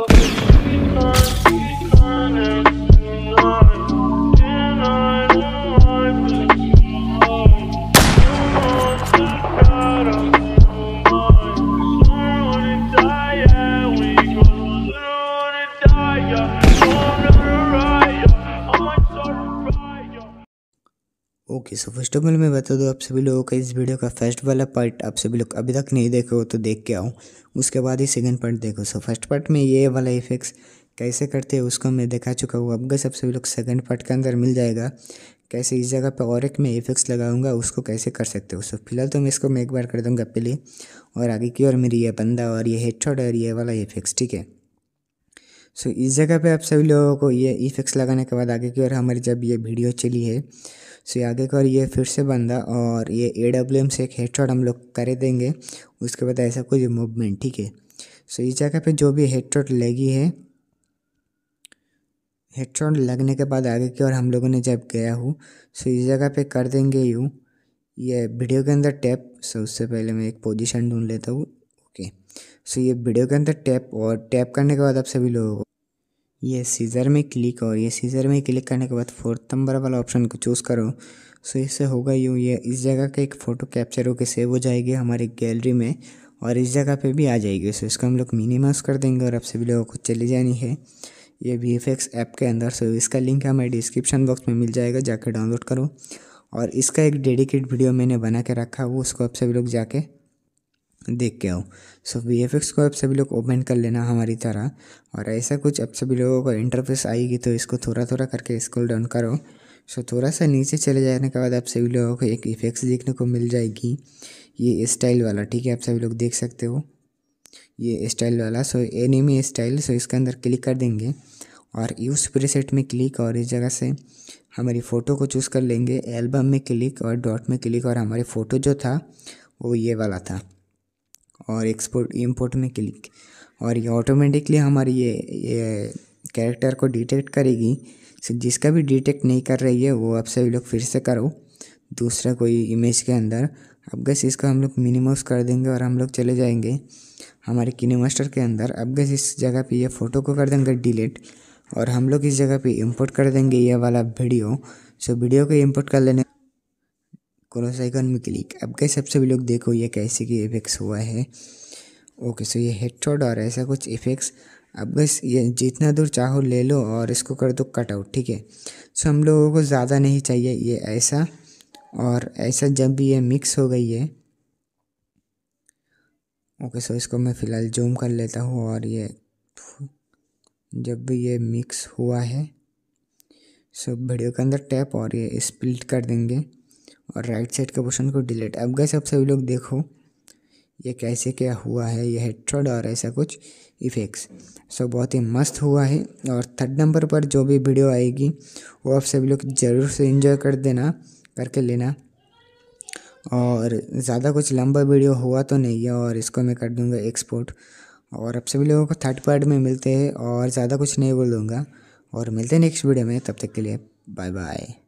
Okay. Okay so first of all मैं बता दूँ आप सभी लोगों का इस वीडियो का फर्स्ट वाला पार्ट आप सभी लोग अभी तक नहीं देखे हो तो देख के आओ उसके बाद ही सेकंड पार्ट देखो सो फर्स्ट पार्ट में ये वाला इफेक्ट्स कैसे करते हैं उसको मैं दिखा चुका हूँ अब गए सब सभी लोग सेकंड पार्ट के अंदर मिल जाएगा कैसे इस जगह पर और एक मैं इफेक्ट्स लगाऊंगा उसको कैसे कर सकते हो सो फिलहाल तो मैं इसको मैं एक बार कर दूँगा पहले और आगे की और मेरी ये बंदा और ये हेड और ये वाला इफेक्ट्स ठीक है सो इस जगह पे आप सभी लोगों को ये इफेक्ट्स लगाने के बाद आगे की ओर हमारी जब ये वीडियो चली है सो ये आगे की ओर ये फिर से बंदा और ये ए डब्ल्यू एम से एक शॉट हम लोग कर देंगे उसके बाद ऐसा कुछ मूवमेंट ठीक है सो इस जगह पे जो भी शॉट लगी है हेडशॉट लगने के बाद आगे की ओर हम लोगों ने जब गया हूँ सो इस जगह पर कर देंगे यूँ ये वीडियो के अंदर टैप सो उससे पहले मैं एक पोजीशन ढूंढ लेता हूँ ओके सो ये वीडियो के अंदर टैप और टैप करने के बाद आप सभी लोगों को ये सीज़र में क्लिक और ये सीज़र में क्लिक करने के बाद फोर्थ नंबर वाला ऑप्शन को चूज़ करो सो इससे होगा यूँ ये इस जगह का एक फ़ोटो कैप्चर होकर सेव हो जाएगी हमारी गैलरी में और इस जगह पे भी आ जाएगी सो इसको हम लोग मिनिमाइज कर देंगे और आप सभी लोगों को चली जानी है ये वी एफ एक्स ऐप के अंदर सो इसका लिंक हमें डिस्क्रिप्शन बॉक्स में मिल जाएगा जाके डाउनलोड करो और इसका एक डेडिकेट वीडियो मैंने बना के रखा वो उसको आप सभी लोग जाके देख के आओ सो वी एफ एक्स को आप सभी लोग ओपन कर लेना हमारी तरह और ऐसा कुछ आप सभी लोगों को इंटरफेस आएगी तो इसको थोड़ा थोड़ा करके स्क्रॉल डाउन करो सो थोड़ा सा नीचे चले जाने के बाद आप सभी लोगों को एक इफेक्ट्स देखने को मिल जाएगी ये स्टाइल वाला ठीक है आप सभी लोग देख सकते हो ये स्टाइल वाला सो एनिमी स्टाइल सो इसके अंदर क्लिक कर देंगे और यूज प्रीसेट में क्लिक और इस जगह से हमारी फ़ोटो को चूज़ कर लेंगे एल्बम में क्लिक और डॉट में क्लिक और हमारी फ़ोटो जो था वो ये वाला था और एक्सपोर्ट इम्पोर्ट में क्लिक और ये ऑटोमेटिकली हमारी ये ये कैरेक्टर को डिटेक्ट करेगी जिसका भी डिटेक्ट नहीं कर रही है वो आप सभी लोग फिर से करो दूसरा कोई इमेज के अंदर अब गैस इसको हम लोग मिनिमस कर देंगे और हम लोग चले जाएंगे हमारे किनेमास्टर के अंदर अब गैस इस जगह पे ये फ़ोटो को कर देंगे डिलीट और हम लोग इस जगह पे इंपोर्ट कर देंगे ये वाला वीडियो सो वीडियो को इंपोर्ट कर लेने क्रॉस आइकन में क्लिक अब गए सबसे भी लोग देखो ये कैसे कि इफेक्ट्स हुआ है ओके सो ये हेडशॉट और ऐसा कुछ इफेक्ट्स अब बस ये जितना दूर चाहो ले लो और इसको कर दो कट आउट ठीक है सो हम लोगों को ज़्यादा नहीं चाहिए ये ऐसा और ऐसा जब भी ये मिक्स हो गई है ओके सो इसको मैं फ़िलहाल जूम कर लेता हूँ और ये जब भी ये मिक्स हुआ है सो वीडियो के अंदर टैप और ये स्प्लिट कर देंगे और राइट साइड के पोर्शन को डिलीट अब गए सब सभी लोग देखो ये कैसे क्या हुआ है ये हेट्रड और ऐसा कुछ इफेक्ट्स सो बहुत ही मस्त हुआ है और थर्ड नंबर पर जो भी वीडियो आएगी वो आप सभी लोग ज़रूर से इंजॉय कर देना करके लेना और ज़्यादा कुछ लंबा वीडियो हुआ तो नहीं है और इसको मैं कर दूँगा एक्सपोर्ट और आप सभी लोगों को थर्ड पार्ट में मिलते हैं और ज़्यादा कुछ नहीं बोलूँगा और मिलते हैं नेक्स्ट वीडियो में तब तक के लिए बाय बाय